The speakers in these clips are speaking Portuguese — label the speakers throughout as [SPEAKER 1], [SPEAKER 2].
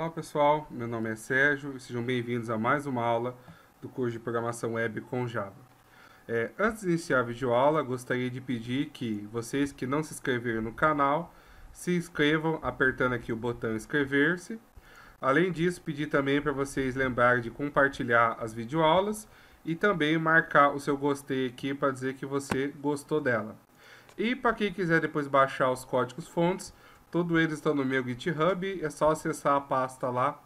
[SPEAKER 1] Olá pessoal, meu nome é Sérgio e sejam bem-vindos a mais uma aula do curso de Programação Web com Java. É, antes de iniciar a videoaula, gostaria de pedir que vocês que não se inscreveram no canal se inscrevam apertando aqui o botão inscrever-se. Além disso, pedir também para vocês lembrarem de compartilhar as videoaulas e também marcar o seu gostei aqui para dizer que você gostou dela. E para quem quiser depois baixar os códigos fontes, Todo eles estão no meu GitHub, é só acessar a pasta lá,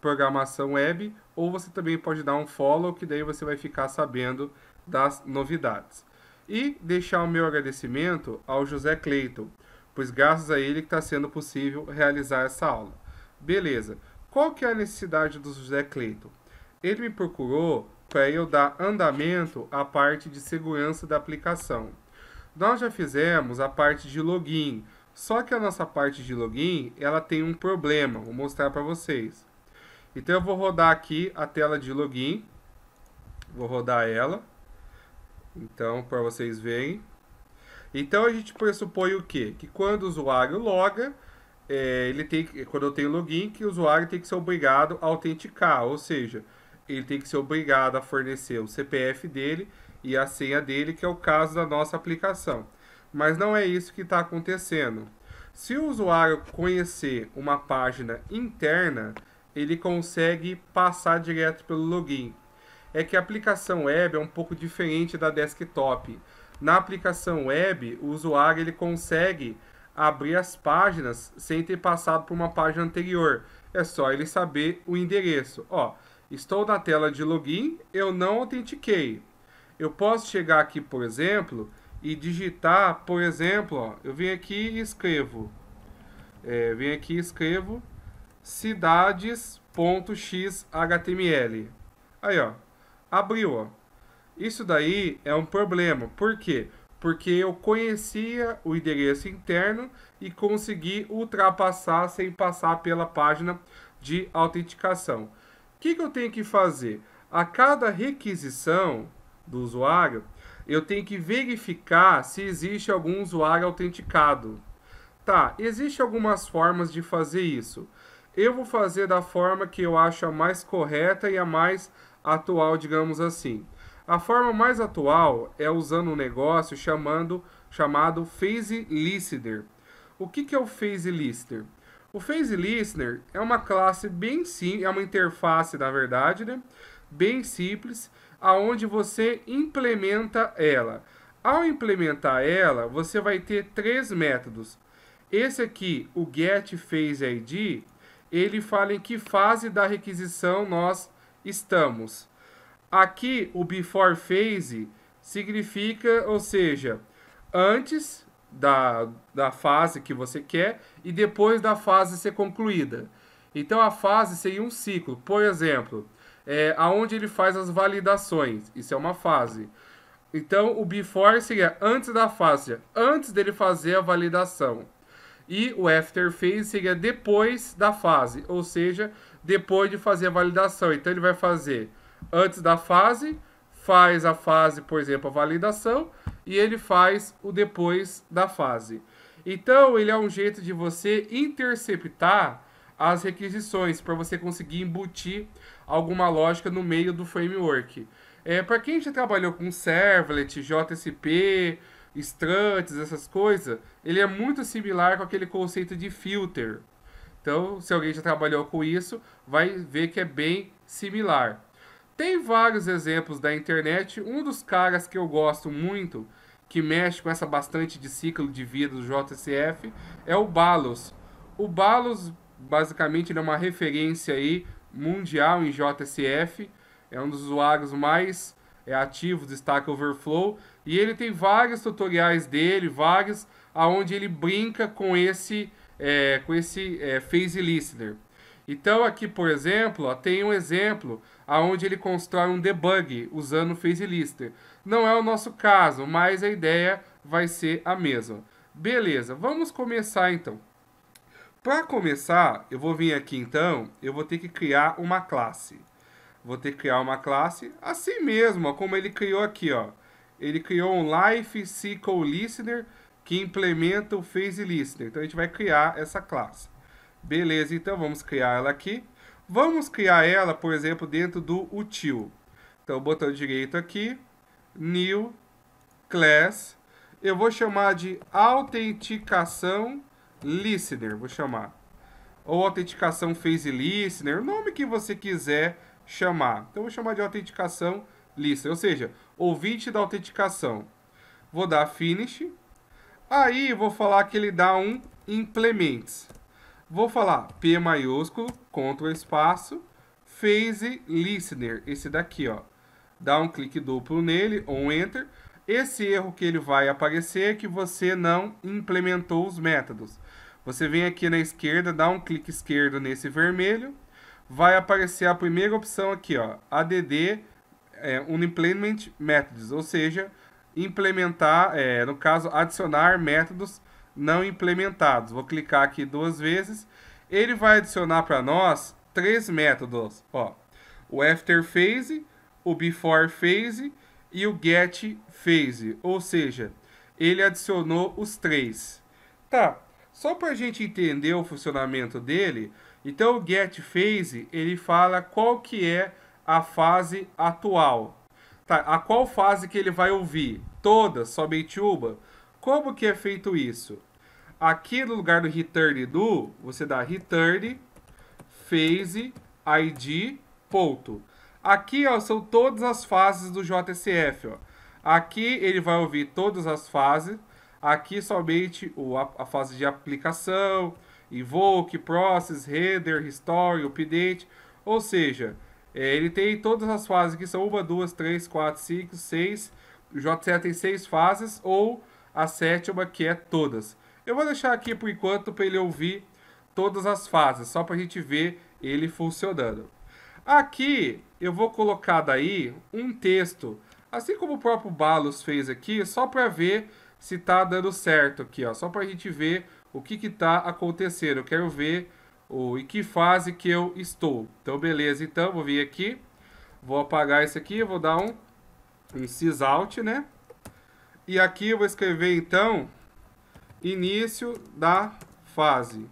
[SPEAKER 1] programação web, ou você também pode dar um follow, que daí você vai ficar sabendo das novidades. E deixar o meu agradecimento ao José Cleiton, pois graças a ele que está sendo possível realizar essa aula. Beleza, qual que é a necessidade do José Cleiton? Ele me procurou para eu dar andamento à parte de segurança da aplicação. Nós já fizemos a parte de login, só que a nossa parte de login, ela tem um problema, vou mostrar para vocês. Então eu vou rodar aqui a tela de login, vou rodar ela, então para vocês verem. Então a gente pressupõe o quê? Que quando o usuário loga, é, ele tem, quando eu tenho login, que o usuário tem que ser obrigado a autenticar, ou seja, ele tem que ser obrigado a fornecer o CPF dele e a senha dele, que é o caso da nossa aplicação mas não é isso que está acontecendo. Se o usuário conhecer uma página interna, ele consegue passar direto pelo login. É que a aplicação web é um pouco diferente da desktop. Na aplicação web, o usuário ele consegue abrir as páginas sem ter passado por uma página anterior. É só ele saber o endereço. Ó, estou na tela de login, eu não autentiquei. Eu posso chegar aqui, por exemplo, e digitar, por exemplo, ó, eu vim aqui e escrevo, é, vim aqui e escrevo cidades.xhtml. Aí, ó, abriu, ó. Isso daí é um problema. Por quê? Porque eu conhecia o endereço interno e consegui ultrapassar sem passar pela página de autenticação. O que, que eu tenho que fazer? A cada requisição do usuário, eu tenho que verificar se existe algum usuário autenticado. Tá, existe algumas formas de fazer isso. Eu vou fazer da forma que eu acho a mais correta e a mais atual, digamos assim. A forma mais atual é usando um negócio chamando, chamado Phase Listener. O que, que é o Phase Listener? O Phase Listener é uma classe bem simples, é uma interface, na verdade, né? bem simples, aonde você implementa ela. Ao implementar ela, você vai ter três métodos. Esse aqui, o getPhaseID, ele fala em que fase da requisição nós estamos. Aqui, o beforePhase significa, ou seja, antes da, da fase que você quer e depois da fase ser concluída. Então, a fase seria um ciclo. Por exemplo, é, aonde ele faz as validações. Isso é uma fase. Então, o before seria antes da fase, antes dele fazer a validação. E o after phase seria depois da fase, ou seja, depois de fazer a validação. Então, ele vai fazer antes da fase, faz a fase, por exemplo, a validação, e ele faz o depois da fase. Então, ele é um jeito de você interceptar as requisições para você conseguir embutir alguma lógica no meio do framework. É, para quem já trabalhou com servlet, JSP, struts, essas coisas, ele é muito similar com aquele conceito de filter. Então, se alguém já trabalhou com isso, vai ver que é bem similar. Tem vários exemplos da internet. Um dos caras que eu gosto muito, que mexe com essa bastante de ciclo de vida do JSF, é o Balos. O Balos, basicamente, é uma referência aí mundial em JSF, é um dos usuários mais é, ativos do Stack Overflow, e ele tem vários tutoriais dele, vários, aonde ele brinca com esse, é, com esse é, Phase Listener. Então aqui, por exemplo, ó, tem um exemplo aonde ele constrói um debug usando o Phase Listener Não é o nosso caso, mas a ideia vai ser a mesma. Beleza, vamos começar então. Para começar, eu vou vir aqui então, eu vou ter que criar uma classe. Vou ter que criar uma classe assim mesmo, ó, como ele criou aqui, ó. Ele criou um Life SQL Listener que implementa o Phase Listener. Então a gente vai criar essa classe. Beleza, então vamos criar ela aqui. Vamos criar ela, por exemplo, dentro do util. Então, botão direito aqui, New Class. Eu vou chamar de autenticação listener, vou chamar. Ou autenticação phase listener, o nome que você quiser chamar. Então, vou chamar de autenticação listener, ou seja, ouvinte da autenticação. Vou dar finish. Aí, vou falar que ele dá um implements. Vou falar P maiúsculo, contra espaço, phase listener, esse daqui, ó. Dá um clique duplo nele, ou enter. Esse erro que ele vai aparecer é que você não implementou os métodos. Você vem aqui na esquerda, dá um clique esquerdo nesse vermelho, vai aparecer a primeira opção aqui, ó, ADD é, Unimplement Methods, ou seja, implementar, é, no caso, adicionar métodos não implementados. Vou clicar aqui duas vezes. Ele vai adicionar para nós três métodos, ó, o After Phase, o Before Phase e o Get Phase, ou seja, ele adicionou os três. Tá, só para a gente entender o funcionamento dele, então o get phase ele fala qual que é a fase atual. Tá, a qual fase que ele vai ouvir? Todas, somente uma? Como que é feito isso? Aqui no lugar do return do, você dá return phase id ponto. Aqui ó, são todas as fases do JSF. Ó. Aqui ele vai ouvir todas as fases Aqui somente o, a, a fase de aplicação, invoke, process, render restore, update. Ou seja, é, ele tem todas as fases que são 1, 2, 3, 4, 5, 6. O J7 tem 6 fases ou a sétima que é todas. Eu vou deixar aqui por enquanto para ele ouvir todas as fases, só para a gente ver ele funcionando. Aqui eu vou colocar daí um texto, assim como o próprio Balos fez aqui, só para ver se tá dando certo aqui, ó. Só para a gente ver o que que tá acontecendo. Eu quero ver o, em que fase que eu estou. Então, beleza. Então, vou vir aqui. Vou apagar isso aqui. Vou dar um, um sysout, né? E aqui eu vou escrever, então, início da fase.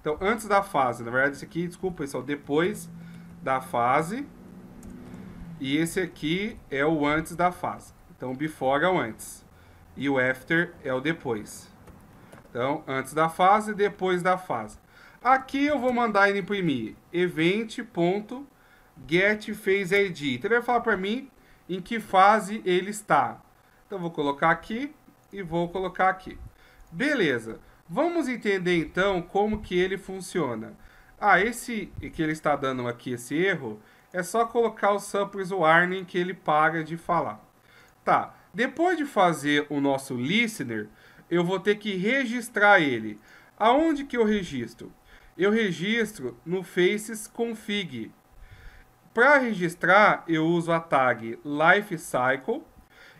[SPEAKER 1] Então, antes da fase. Na verdade, isso aqui, desculpa, pessoal, é depois da fase. E esse aqui é o antes da fase. Então, before é o antes e o after é o depois. Então, antes da fase, depois da fase. Aqui eu vou mandar ele imprimir event.getPhaseID. Então, ele vai falar para mim em que fase ele está. Então, eu vou colocar aqui e vou colocar aqui. Beleza. Vamos entender, então, como que ele funciona. Ah, esse que ele está dando aqui, esse erro, é só colocar o samples warning que ele para de falar. Tá. Depois de fazer o nosso listener, eu vou ter que registrar ele. Aonde que eu registro? Eu registro no Faces Config. Para registrar, eu uso a tag Lifecycle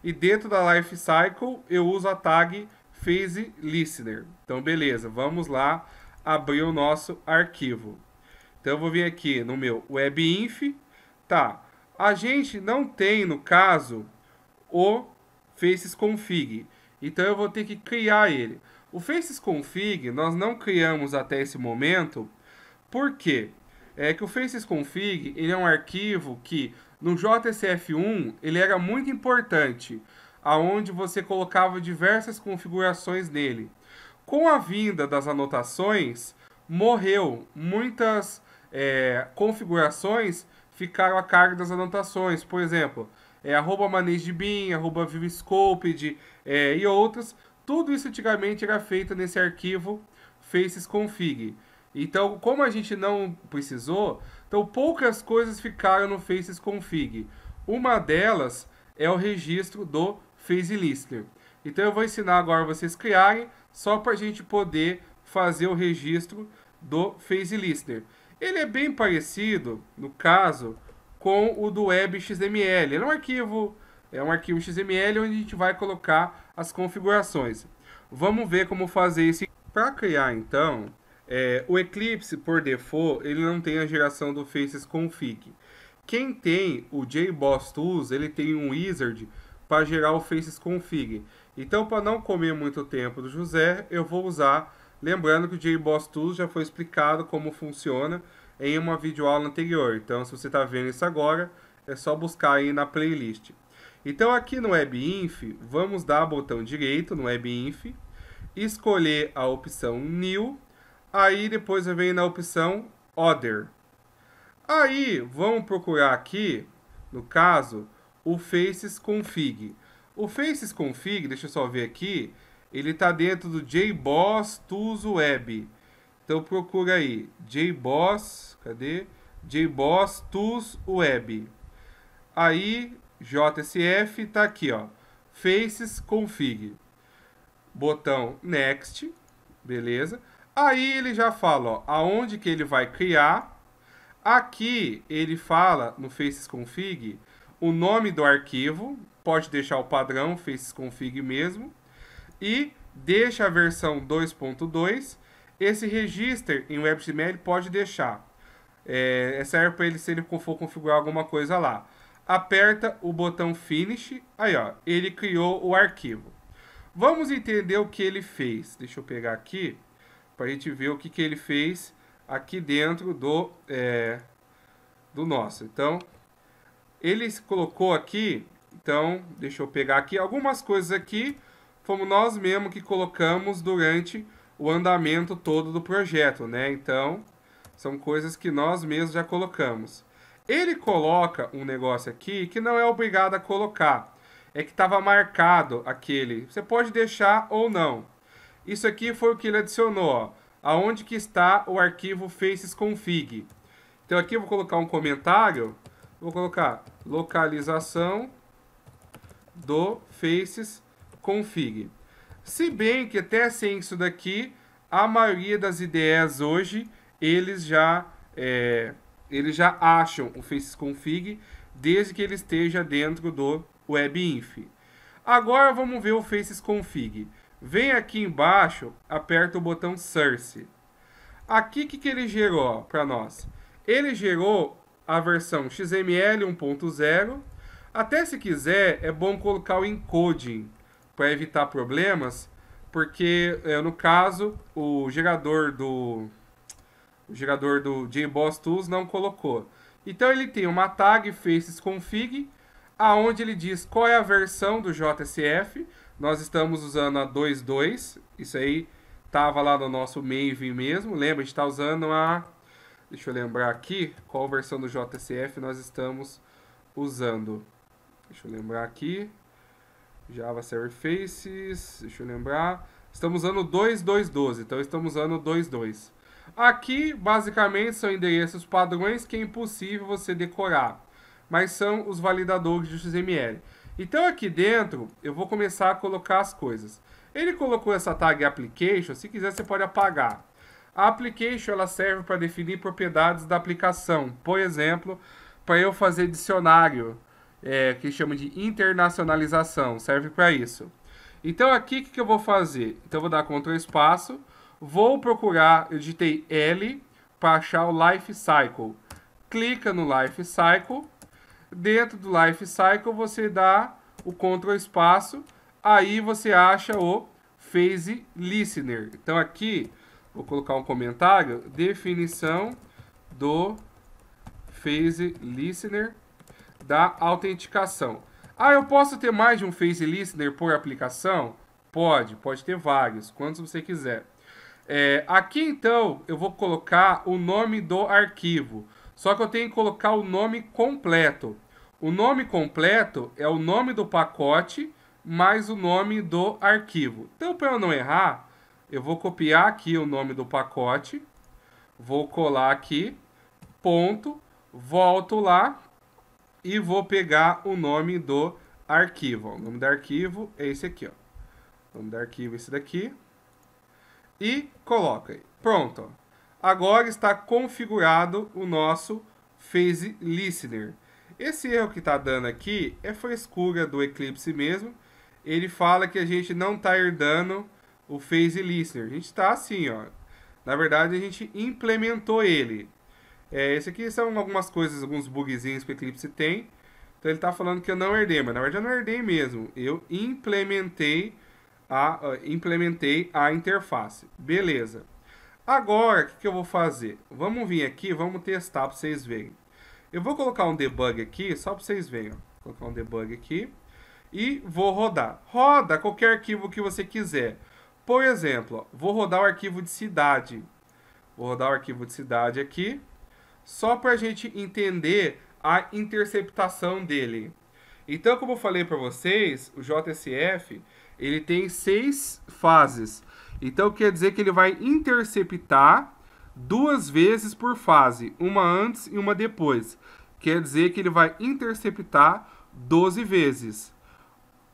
[SPEAKER 1] e dentro da Lifecycle eu uso a tag Phase Listener. Então, beleza, vamos lá abrir o nosso arquivo. Então, eu vou vir aqui no meu WebInf. Tá, a gente não tem, no caso, o faces config. Então eu vou ter que criar ele. O faces config nós não criamos até esse momento, por quê? É que o faces config ele é um arquivo que no JSF1 ele era muito importante, aonde você colocava diversas configurações nele. Com a vinda das anotações, morreu muitas é, configurações ficaram a cargo das anotações. Por exemplo, é, arroba ManageBean, arroba ViewScoped é, e outras. Tudo isso antigamente era feito nesse arquivo Faces Config. Então, como a gente não precisou, então poucas coisas ficaram no Faces Config. Uma delas é o registro do Face Listener. Então eu vou ensinar agora vocês criarem, só para a gente poder fazer o registro do Face Listener. Ele é bem parecido, no caso, com o do web XML. Ele é um arquivo, é um arquivo XML onde a gente vai colocar as configurações. Vamos ver como fazer isso. Para criar então, é, o Eclipse por default ele não tem a geração do Faces Config. Quem tem o JBoss Tools ele tem um wizard para gerar o Faces Config. Então para não comer muito tempo do José eu vou usar Lembrando que o JBoss Tools já foi explicado como funciona em uma videoaula anterior. Então, se você está vendo isso agora, é só buscar aí na playlist. Então, aqui no WebInf, vamos dar botão direito no WebInf, escolher a opção New, aí depois eu venho na opção Other. Aí, vamos procurar aqui, no caso, o Faces Config. O Faces Config, deixa eu só ver aqui, ele está dentro do JBoss Tuso Web. Então procura aí JBoss, cadê? JBoss Tools Web. Aí JSF tá aqui, ó. Faces Config. Botão Next, beleza? Aí ele já fala, ó, aonde que ele vai criar. Aqui ele fala no Faces Config o nome do arquivo, pode deixar o padrão Faces Config mesmo e deixa a versão 2.2 esse register em WebGML pode deixar. É, serve é para ele se ele for configurar alguma coisa lá. Aperta o botão Finish. Aí, ó, ele criou o arquivo. Vamos entender o que ele fez. Deixa eu pegar aqui para a gente ver o que, que ele fez aqui dentro do, é, do nosso. Então, ele colocou aqui, então, deixa eu pegar aqui, algumas coisas aqui, fomos nós mesmos que colocamos durante o andamento todo do projeto, né? Então, são coisas que nós mesmos já colocamos. Ele coloca um negócio aqui que não é obrigado a colocar. É que estava marcado aquele. Você pode deixar ou não. Isso aqui foi o que ele adicionou. Ó. Aonde que está o arquivo facesconfig. Então aqui eu vou colocar um comentário. Vou colocar localização do facesconfig. Se bem que até sem isso daqui, a maioria das ideias hoje, eles já, é, eles já acham o config desde que ele esteja dentro do WebInf. Agora vamos ver o faces config. Vem aqui embaixo, aperta o botão Source. Aqui o que, que ele gerou para nós? Ele gerou a versão XML 1.0. Até se quiser, é bom colocar o encoding para evitar problemas, porque é, no caso o gerador do o gerador do JBoss Tools não colocou. Então ele tem uma tag facesConfig, aonde ele diz qual é a versão do JSF. Nós estamos usando a 2.2, isso aí tava lá no nosso Maven mesmo. Lembra, a gente está usando a... Deixa eu lembrar aqui qual versão do JSF nós estamos usando. Deixa eu lembrar aqui. Java Server Faces, deixa eu lembrar. Estamos usando 2212, então estamos usando 22. Aqui, basicamente, são endereços padrões que é impossível você decorar, mas são os validadores de XML. Então, aqui dentro, eu vou começar a colocar as coisas. Ele colocou essa tag application, se quiser você pode apagar. A application ela serve para definir propriedades da aplicação, por exemplo, para eu fazer dicionário é, que chama de internacionalização, serve para isso. Então aqui o que, que, eu vou fazer? Então eu vou dar Ctrl espaço, vou procurar, eu digitei L para achar o Life Cycle. Clica no Life Cycle, dentro do Life Cycle você dá o Ctrl espaço, aí você acha o Phase Listener. Então aqui, vou colocar um comentário, definição do Phase Listener da autenticação. Ah, eu posso ter mais de um Face Listener por aplicação? Pode, pode ter vários, quantos você quiser. É, aqui então eu vou colocar o nome do arquivo, só que eu tenho que colocar o nome completo. O nome completo é o nome do pacote mais o nome do arquivo. Então, para eu não errar, eu vou copiar aqui o nome do pacote, vou colar aqui, ponto, volto lá, e vou pegar o nome do arquivo. O nome do arquivo é esse aqui, ó. O nome do arquivo é esse daqui. E coloca aí. Pronto. Agora está configurado o nosso Phase Listener. Esse erro que está dando aqui é frescura do Eclipse mesmo. Ele fala que a gente não está herdando o Phase Listener. A gente está assim, ó. Na verdade, a gente implementou ele. É, esse aqui são algumas coisas, alguns bugzinhos que o Eclipse tem. Então ele está falando que eu não herdei, mas na verdade eu não herdei mesmo. Eu implementei a, uh, implementei a interface. Beleza. Agora, o que, que eu vou fazer? Vamos vir aqui, vamos testar para vocês verem. Eu vou colocar um debug aqui, só para vocês verem. Ó. Vou colocar um debug aqui e vou rodar. Roda qualquer arquivo que você quiser. Por exemplo, ó, vou rodar o arquivo de cidade. Vou rodar o arquivo de cidade aqui só para a gente entender a interceptação dele. Então, como eu falei para vocês, o JSF ele tem seis fases. Então, quer dizer que ele vai interceptar duas vezes por fase, uma antes e uma depois. Quer dizer que ele vai interceptar 12 vezes.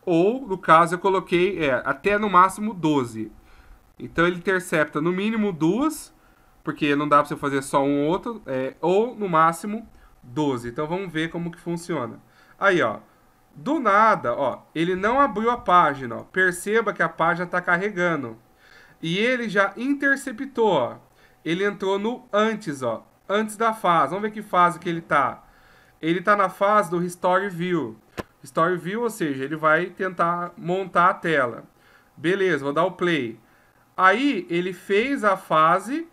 [SPEAKER 1] Ou, no caso, eu coloquei é, até no máximo 12. Então, ele intercepta no mínimo duas porque não dá para você fazer só um ou outro, é, ou no máximo 12. Então vamos ver como que funciona. Aí, ó, do nada, ó, ele não abriu a página, ó. perceba que a página está carregando. E ele já interceptou, ó. ele entrou no antes, ó, antes da fase. Vamos ver que fase que ele está. Ele está na fase do Story View. Story View, ou seja, ele vai tentar montar a tela. Beleza, vou dar o play. Aí ele fez a fase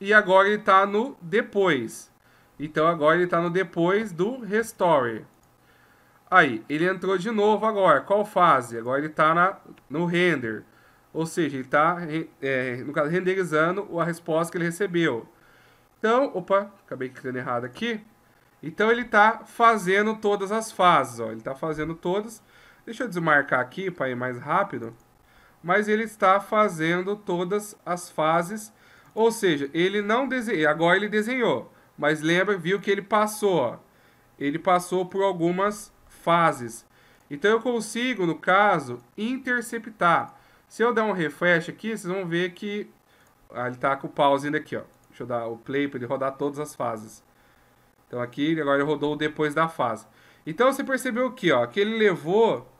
[SPEAKER 1] e agora ele está no depois. Então agora ele está no depois do restore. Aí, ele entrou de novo agora. Qual fase? Agora ele está no render. Ou seja, ele está, é, no caso, renderizando a resposta que ele recebeu. Então, opa, acabei clicando errado aqui. Então ele está fazendo todas as fases, ó. Ele está fazendo todas. Deixa eu desmarcar aqui para ir mais rápido. Mas ele está fazendo todas as fases ou seja, ele não desenhou. Agora ele desenhou. Mas lembra, viu que ele passou. Ele passou por algumas fases. Então eu consigo, no caso, interceptar. Se eu der um refresh aqui, vocês vão ver que... Ah, ele está com o pause ainda aqui. Ó. Deixa eu dar o play para ele rodar todas as fases. Então aqui, agora ele rodou depois da fase. Então você percebeu aqui, ó, que ele levou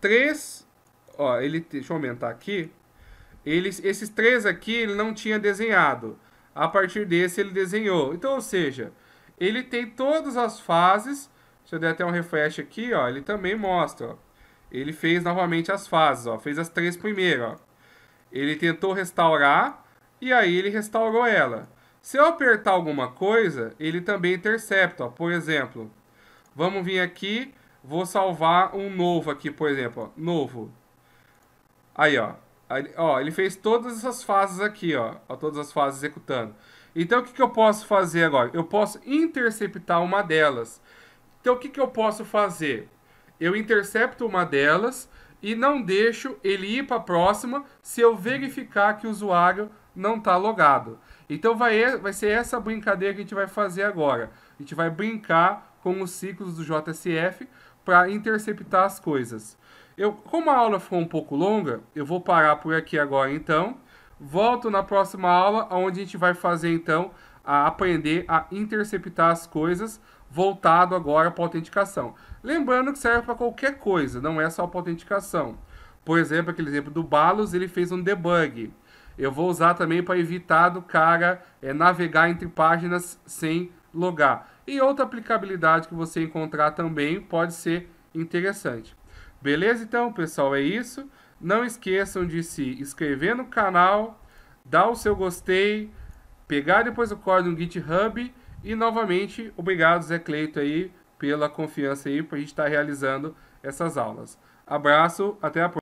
[SPEAKER 1] três... Ó, ele, deixa eu aumentar aqui eles, esses três aqui ele não tinha desenhado. A partir desse ele desenhou. Então, ou seja, ele tem todas as fases. Deixa eu dar até um refresh aqui, ó, ele também mostra. Ó. Ele fez novamente as fases, ó, fez as três primeiras. Ó. Ele tentou restaurar e aí ele restaurou ela. Se eu apertar alguma coisa, ele também intercepta. Ó. Por exemplo, vamos vir aqui, vou salvar um novo aqui, por exemplo. Ó, novo. Aí, ó, ó, ele fez todas essas fases aqui, ó, ó todas as fases executando. Então, o que, que eu posso fazer agora? Eu posso interceptar uma delas. Então, o que, que eu posso fazer? Eu intercepto uma delas e não deixo ele ir para a próxima se eu verificar que o usuário não está logado. Então, vai, vai ser essa brincadeira que a gente vai fazer agora. A gente vai brincar com os ciclos do JSF para interceptar as coisas. Eu, como a aula ficou um pouco longa, eu vou parar por aqui agora então. Volto na próxima aula, onde a gente vai fazer então a aprender a interceptar as coisas, voltado agora para autenticação. Lembrando que serve para qualquer coisa, não é só para autenticação. Por exemplo, aquele exemplo do Balos, ele fez um debug. Eu vou usar também para evitar do cara é, navegar entre páginas sem logar. E outra aplicabilidade que você encontrar também pode ser interessante. Beleza então, pessoal? É isso. Não esqueçam de se inscrever no canal, dar o seu gostei, pegar depois o código no GitHub e novamente obrigado Zé Cleito aí pela confiança aí para a gente estar tá realizando essas aulas. Abraço, até a próxima.